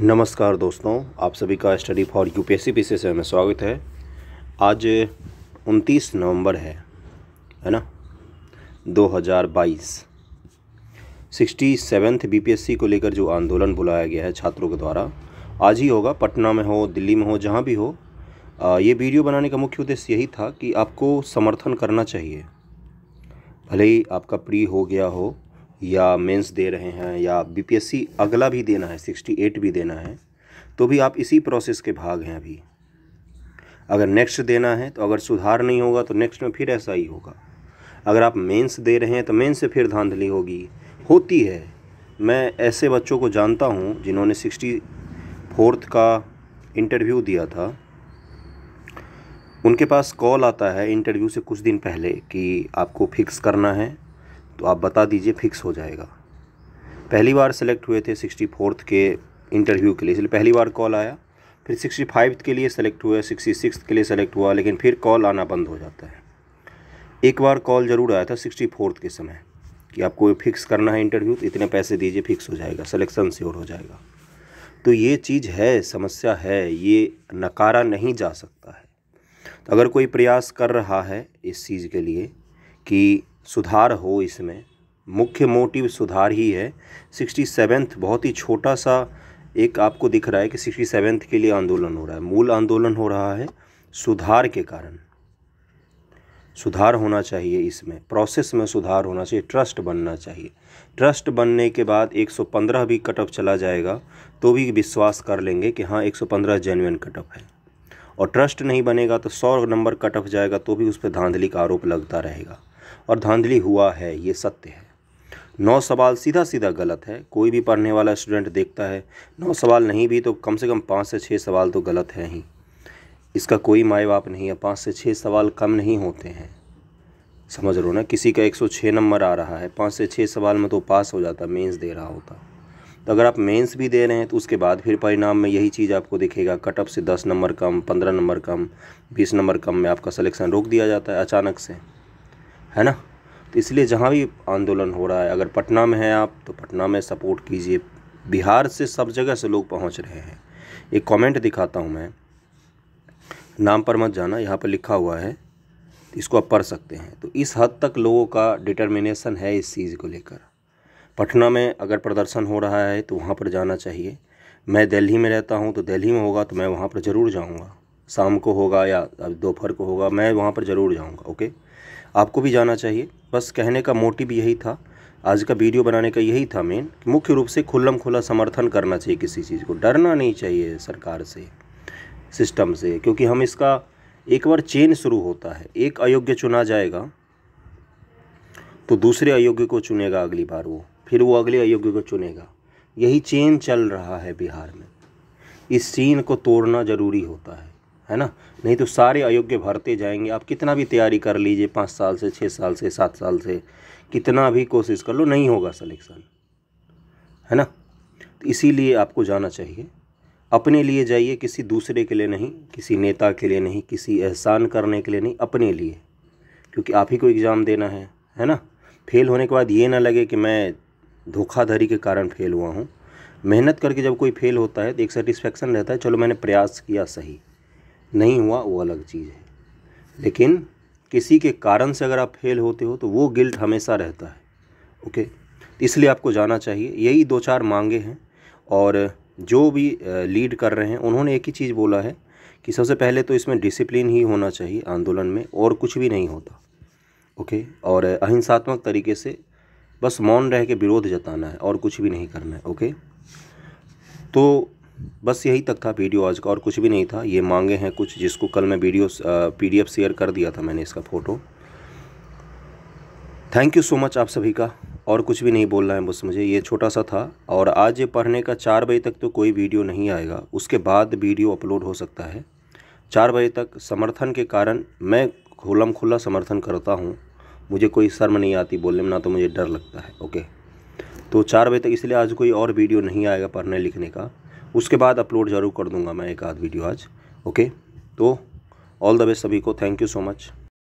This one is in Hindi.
नमस्कार दोस्तों आप सभी का स्टडी फॉर यूपीएससी पीसीएसए में स्वागत है आज 29 नवंबर है है ना 2022 सिक्सटी सेवेंथ बीपीएससी को लेकर जो आंदोलन बुलाया गया है छात्रों के द्वारा आज ही होगा पटना में हो दिल्ली में हो जहाँ भी हो आ, ये वीडियो बनाने का मुख्य उद्देश्य यही था कि आपको समर्थन करना चाहिए भले ही आपका प्री हो गया हो या मेंस दे रहे हैं या बीपीएससी अगला भी देना है 68 भी देना है तो भी आप इसी प्रोसेस के भाग हैं अभी अगर नेक्स्ट देना है तो अगर सुधार नहीं होगा तो नेक्स्ट में फिर ऐसा ही होगा अगर आप मेंस दे रहे हैं तो मेंस से फिर धांधली होगी होती है मैं ऐसे बच्चों को जानता हूँ जिन्होंने सिक्सटी फोर्थ का इंटरव्यू दिया था उनके पास कॉल आता है इंटरव्यू से कुछ दिन पहले कि आपको फिक्स करना है तो आप बता दीजिए फिक्स हो जाएगा पहली बार सेलेक्ट हुए थे सिक्सटी फोर्थ के इंटरव्यू के लिए इसलिए पहली बार कॉल आया फिर सिक्सटी फाइव के लिए सेलेक्ट हुआ सिक्सटी सिक्स के लिए सेलेक्ट हुआ लेकिन फिर कॉल आना बंद हो जाता है एक बार कॉल ज़रूर आया था सिक्सटी फोर्थ के समय कि आपको फिक्स करना है इंटरव्यू तो इतने पैसे दीजिए फिक्स हो जाएगा सिलेक्शन श्योर हो जाएगा तो ये चीज़ है समस्या है ये नकारा नहीं जा सकता है तो अगर कोई प्रयास कर रहा है इस चीज़ के लिए कि सुधार हो इसमें मुख्य मोटिव सुधार ही है सिक्सटी सेवेंथ बहुत ही छोटा सा एक आपको दिख रहा है कि सिक्सटी सेवेंथ के लिए आंदोलन हो रहा है मूल आंदोलन हो रहा है सुधार के कारण सुधार होना चाहिए इसमें प्रोसेस में सुधार होना चाहिए ट्रस्ट बनना चाहिए ट्रस्ट बनने के बाद 115 भी कटअप चला जाएगा तो भी विश्वास कर लेंगे कि हाँ 115 सौ जेन्यन कटअप है और ट्रस्ट नहीं बनेगा तो सौ नंबर कटअप जाएगा तो भी उस पर धांधली का आरोप लगता रहेगा और धांधली हुआ है ये सत्य है नौ सवाल सीधा सीधा गलत है कोई भी पढ़ने वाला स्टूडेंट देखता है नौ सवाल नहीं भी तो कम से कम पाँच से छः सवाल तो गलत है ही इसका कोई माए बाप नहीं है पाँच से छः सवाल कम नहीं होते हैं समझ लो ना किसी का 106 नंबर आ रहा है पाँच से छः सवाल में तो पास हो जाता मेंस दे रहा होता तो अगर आप मेंस भी दे रहे हैं तो उसके बाद फिर परिणाम में यही चीज़ आपको दिखेगा कटअप से दस नंबर कम पंद्रह नंबर कम बीस नंबर कम में आपका सलेक्शन रोक दिया जाता है अचानक से है ना तो इसलिए जहाँ भी आंदोलन हो रहा है अगर पटना में हैं आप तो पटना में सपोर्ट कीजिए बिहार से सब जगह से लोग पहुँच रहे हैं एक कमेंट दिखाता हूँ मैं नाम पर मत जाना यहाँ पर लिखा हुआ है इसको आप पढ़ सकते हैं तो इस हद तक लोगों का डिटर्मिनेशन है इस चीज़ को लेकर पटना में अगर प्रदर्शन हो रहा है तो वहाँ पर जाना चाहिए मैं दिल्ली में रहता हूँ तो दिल्ली में होगा तो मैं वहाँ पर ज़रूर जाऊँगा शाम को होगा या दोपहर को होगा मैं वहाँ पर ज़रूर जाऊँगा ओके आपको भी जाना चाहिए बस कहने का मोटिव यही था आज का वीडियो बनाने का यही था मेन मुख्य रूप से खुल्लम खुला समर्थन करना चाहिए किसी चीज़ को डरना नहीं चाहिए सरकार से सिस्टम से क्योंकि हम इसका एक बार चेन शुरू होता है एक अयोग्य चुना जाएगा तो दूसरे अयोग्य को चुनेगा अगली बार वो फिर वो अगले अयोग्य को चुनेगा यही चेन चल रहा है बिहार में इस चीन को तोड़ना ज़रूरी होता है है ना नहीं तो सारे अयोग्य भरते जाएंगे आप कितना भी तैयारी कर लीजिए पाँच साल से छः साल से सात साल से कितना भी कोशिश कर लो नहीं होगा सलेक्शन है ना तो इसीलिए आपको जाना चाहिए अपने लिए जाइए किसी दूसरे के लिए नहीं किसी नेता के लिए नहीं किसी एहसान करने के लिए नहीं अपने लिए क्योंकि आप ही को एग्ज़ाम देना है है ना फेल होने के बाद ये ना लगे कि मैं धोखाधड़ी के कारण फेल हुआ हूँ मेहनत करके जब कोई फेल होता है तो एक सेटिस्फेक्शन रहता है चलो मैंने प्रयास किया सही नहीं हुआ वो अलग चीज़ है लेकिन किसी के कारण से अगर आप फेल होते हो तो वो गिल्ट हमेशा रहता है ओके इसलिए आपको जाना चाहिए यही दो चार मांगे हैं और जो भी लीड कर रहे हैं उन्होंने एक ही चीज़ बोला है कि सबसे पहले तो इसमें डिसिप्लिन ही होना चाहिए आंदोलन में और कुछ भी नहीं होता ओके और अहिंसात्मक तरीके से बस मौन रह के विरोध जताना है और कुछ भी नहीं करना है ओके तो बस यही तक था वीडियो आज का और कुछ भी नहीं था ये मांगे हैं कुछ जिसको कल मैं वीडियो पीडीएफ शेयर कर दिया था मैंने इसका photo thank you so much आप सभी का और कुछ भी नहीं बोलना है बस मुझे ये छोटा सा था और आज ये पढ़ने का चार बजे तक तो कोई वीडियो नहीं आएगा उसके बाद वीडियो अपलोड हो सकता है चार बजे तक समर्थन के कारण मैं खुलम खुला समर्थन करता हूँ मुझे कोई शर्म नहीं आती बोलने में ना तो मुझे डर लगता है ओके तो चार बजे तक इसलिए आज कोई और वीडियो नहीं आएगा पढ़ने लिखने का उसके बाद अपलोड ज़रूर कर दूंगा मैं एक आध वीडियो आज ओके तो ऑल द बेस्ट सभी को थैंक यू सो मच